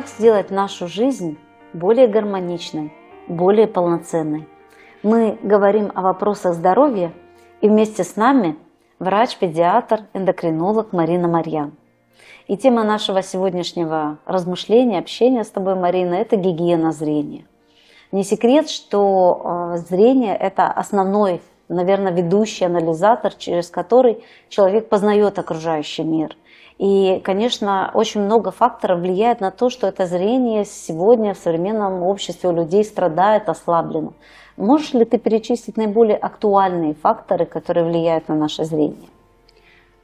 как сделать нашу жизнь более гармоничной, более полноценной. Мы говорим о вопросах здоровья, и вместе с нами врач-педиатр, эндокринолог Марина Марьян. И тема нашего сегодняшнего размышления, общения с тобой, Марина, это гигиена зрения. Не секрет, что э, зрение – это основной наверное, ведущий анализатор, через который человек познает окружающий мир. И, конечно, очень много факторов влияет на то, что это зрение сегодня в современном обществе у людей страдает, ослаблено. Можешь ли ты перечислить наиболее актуальные факторы, которые влияют на наше зрение?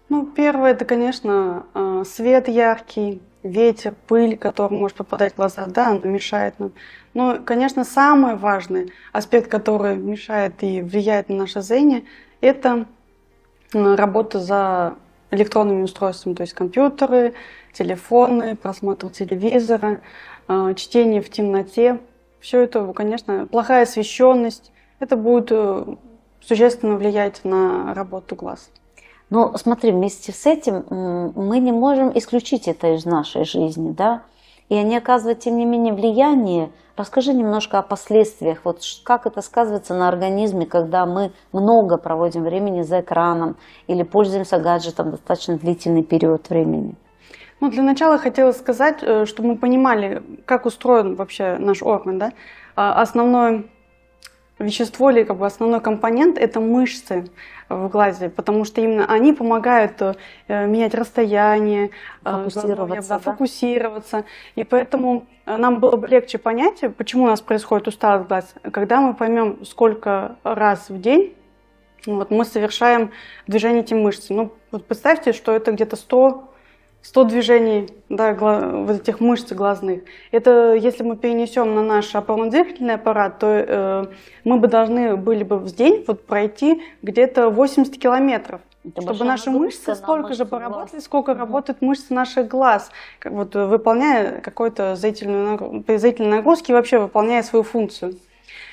Ну, первое, это, конечно, э, свет яркий, ветер, пыль, которая может попадать в глаза, да, она мешает нам. Но, конечно, самый важный аспект, который мешает и влияет на наше зрение, это э, работа за электронными устройствами, то есть компьютеры, телефоны, просмотр телевизора, э, чтение в темноте. Все это, конечно, плохая освещенность. Это будет э, существенно влиять на работу глаз. Но смотри, вместе с этим мы не можем исключить это из нашей жизни, да? И они оказывают, тем не менее, влияние. Расскажи немножко о последствиях, вот как это сказывается на организме, когда мы много проводим времени за экраном или пользуемся гаджетом достаточно длительный период времени. Ну, для начала хотела сказать, э, чтобы мы понимали, как устроен вообще наш орган. Да? А, основной вещество или как бы основной компонент это мышцы в глазе, потому что именно они помогают э, менять расстояние, э, фокусироваться, да, фокусироваться. И поэтому э, нам было бы легче понять, почему у нас происходит усталость глаз, когда мы поймем, сколько раз в день ну вот, мы совершаем движение этим мышцам. Ну, вот представьте, что это где-то 100 100 движений да, вот этих мышц глазных. Это если мы перенесем на наш опорно-двигательный аппарат, то э, мы бы должны были бы в день вот пройти где-то 80 километров. Это чтобы наши мышцы столько же поработали, глаз. сколько угу. работают мышцы наших глаз, вот, э, выполняя какую-то зрительную, зрительные нагрузки и вообще выполняя свою функцию.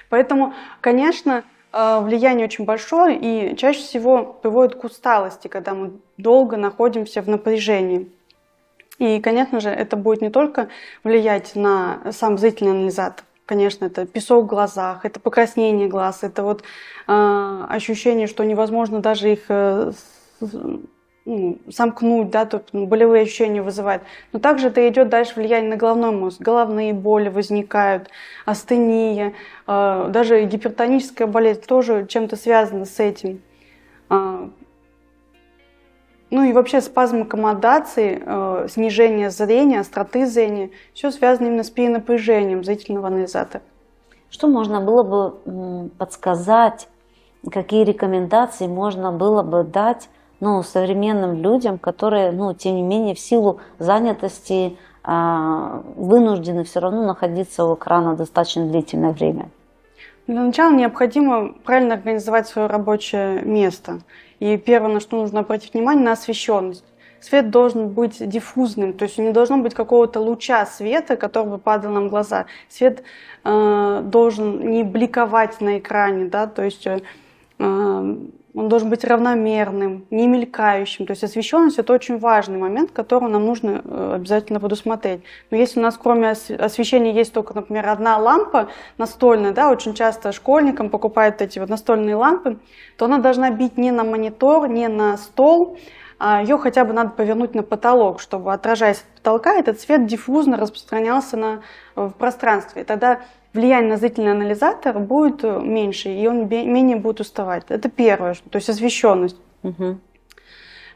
Поэтому, конечно, э, влияние очень большое и чаще всего приводит к усталости, когда мы долго находимся в напряжении. И, конечно же, это будет не только влиять на сам зрительный анализатор, конечно, это песок в глазах, это покраснение глаз, это вот э, ощущение, что невозможно даже их э, ну, сомкнуть, да, тут ну, болевые ощущения вызывает. Но также это идет дальше влияние на головной мозг. Головные боли возникают, астения, э, даже гипертоническая болезнь тоже чем-то связана с этим. А, ну и вообще спазм аккомодации, э, снижение зрения, остроты зрения, все связано именно с перенапряжением зрительного анализатора. Что можно было бы подсказать, какие рекомендации можно было бы дать ну, современным людям, которые, ну, тем не менее, в силу занятости э, вынуждены все равно находиться у экрана достаточно длительное время? Для начала необходимо правильно организовать свое рабочее место и первое, на что нужно обратить внимание, на освещенность. Свет должен быть диффузным, то есть не должно быть какого-то луча света, который бы падал нам в глаза. Свет э, должен не бликовать на экране, да, то есть э, э он должен быть равномерным, не мелькающим. То есть освещенность – это очень важный момент, который нам нужно э, обязательно предусмотреть. Но если у нас кроме освещения есть только, например, одна лампа настольная, да, очень часто школьникам покупают эти вот настольные лампы, то она должна бить не на монитор, не на стол, а ее хотя бы надо повернуть на потолок, чтобы, отражаясь от потолка, этот свет диффузно распространялся на, э, в пространстве. И тогда влияние на зрительный анализатор будет э, меньше, и он менее будет уставать. Это первое, то есть освещенность. Угу.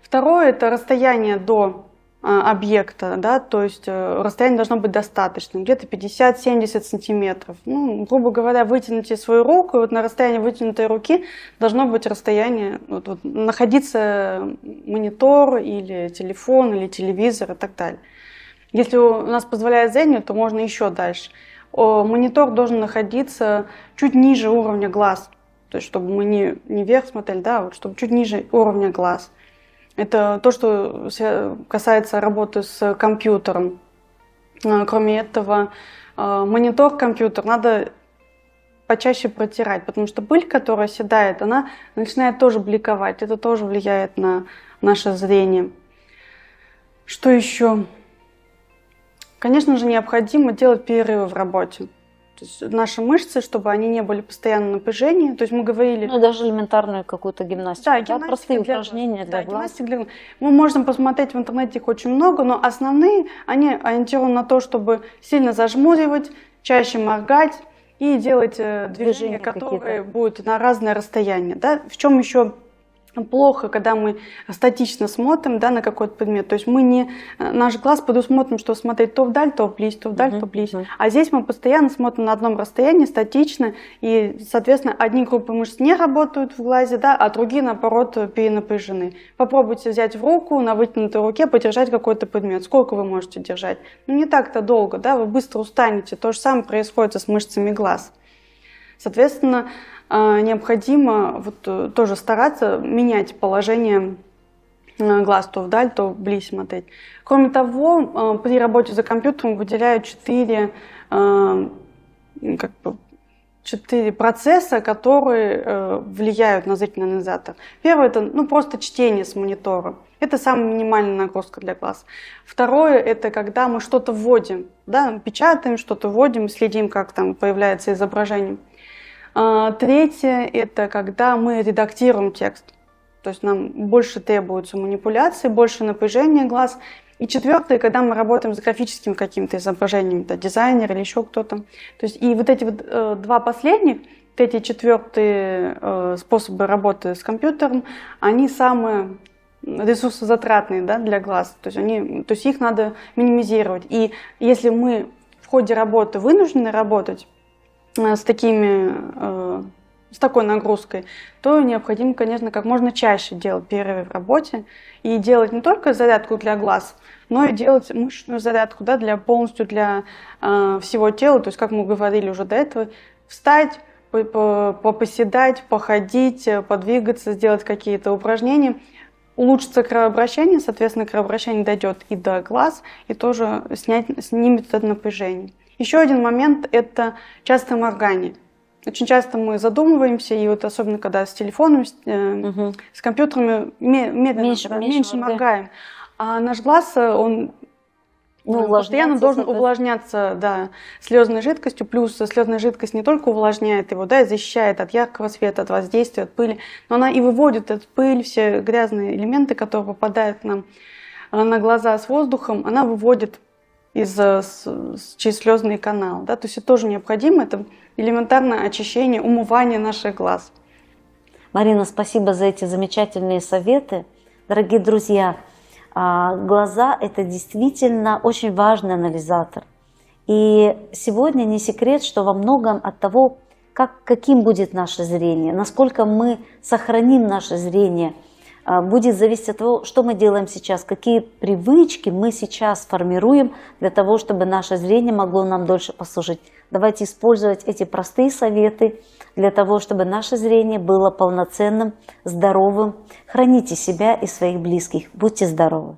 Второе – это расстояние до э, объекта, да, то есть э, расстояние должно быть достаточным, где-то 50-70 сантиметров. Ну, грубо говоря, вытяните свою руку, и вот на расстоянии вытянутой руки должно быть расстояние, вот, вот, находиться монитор или телефон, или телевизор и так далее. Если у нас позволяет зрение, то можно еще дальше монитор должен находиться чуть ниже уровня глаз. То есть, чтобы мы не, не вверх смотрели, да, а вот, чтобы чуть ниже уровня глаз. Это то, что касается работы с компьютером. А, кроме этого, а, монитор компьютер надо почаще протирать, потому что пыль, которая седает, она начинает тоже бликовать. Это тоже влияет на наше зрение. Что еще? Конечно же, необходимо делать перерывы в работе. То есть наши мышцы, чтобы они не были постоянно в напряжении. То есть мы говорили... Ну, даже элементарную какую-то гимнастику. Да, гимнастика простые для упражнения для да, глаз. Для... Мы можем посмотреть в интернете их очень много, но основные, они ориентированы на то, чтобы сильно зажмуривать, чаще моргать и делать э, движения, движения которые будут на разное расстояние. Да? В чем еще плохо, когда мы статично смотрим да, на какой-то предмет. То есть мы не, э, наш глаз предусмотрен, что смотреть то вдаль, то вблизь, то вдаль, uh-huh, то вблизь. Uh-huh. А здесь мы постоянно смотрим на одном расстоянии, статично, и, соответственно, одни группы мышц не работают в глазе, да, а другие, наоборот, перенапряжены. Попробуйте взять в руку, на вытянутой руке подержать какой-то предмет. Сколько вы можете держать? Ну, не так-то долго, да, вы быстро устанете. То же самое происходит с мышцами глаз. Соответственно, а, необходимо вот э, тоже стараться менять положение э, глаз то вдаль, то вблизь смотреть. Кроме того, а, при работе за компьютером выделяют 4, а, как бы, 4 процесса, которые э, влияют на зрительный анализатор. Первое – это ну, просто чтение с монитора. Это самая минимальная нагрузка для глаз. Второе – это когда мы что-то вводим, да, печатаем, что-то вводим, следим, как там появляется изображение. А, третье – это когда мы редактируем текст. То есть нам больше требуются манипуляции, больше напряжения глаз. И четвертое, когда мы работаем с графическим каким-то изображением, это дизайнер или еще кто-то. То есть и вот эти вот э, два последних, эти четвертые э, способы работы с компьютером, они самые ресурсозатратные да, для глаз. То есть, они, то есть их надо минимизировать. И если мы в ходе работы вынуждены работать, Э, с такими э, с такой нагрузкой, то необходимо, конечно, как можно чаще делать перерывы в работе и делать не только зарядку для глаз, но и делать мышечную зарядку да, для полностью для э, всего тела. То есть, как мы говорили уже до этого, встать, попоседать, походить, э, подвигаться, сделать какие-то упражнения. Улучшится кровообращение, соответственно, кровообращение дойдет и до глаз, и тоже снять, снимет это напряжение. Еще один момент – это частое моргание. Очень часто мы задумываемся, и вот особенно когда с телефоном, с, э, угу. с компьютерами медленно, меньше, да, меньше, моргаем. Да. А наш глаз, э, он ну, постоянно должен это... увлажняться да, слезной жидкостью. Плюс слезная жидкость не только увлажняет его, да, и защищает от яркого света, от воздействия, от пыли, но она и выводит эту пыль, все грязные элементы, которые попадают нам э, на глаза с воздухом, она выводит из, через слезный канал. Да? То есть это тоже необходимо, это элементарное очищение, умывание наших глаз. Марина, спасибо за эти замечательные советы. Дорогие друзья, а, глаза – это действительно очень важный анализатор. И сегодня не секрет, что во многом от того, как, каким будет наше зрение, насколько мы сохраним наше зрение – а, будет зависеть от того, что мы делаем сейчас, какие привычки мы сейчас формируем для того, чтобы наше зрение могло нам дольше послужить. Давайте использовать эти простые советы для того, чтобы наше зрение было полноценным, здоровым. Храните себя и своих близких. Будьте здоровы!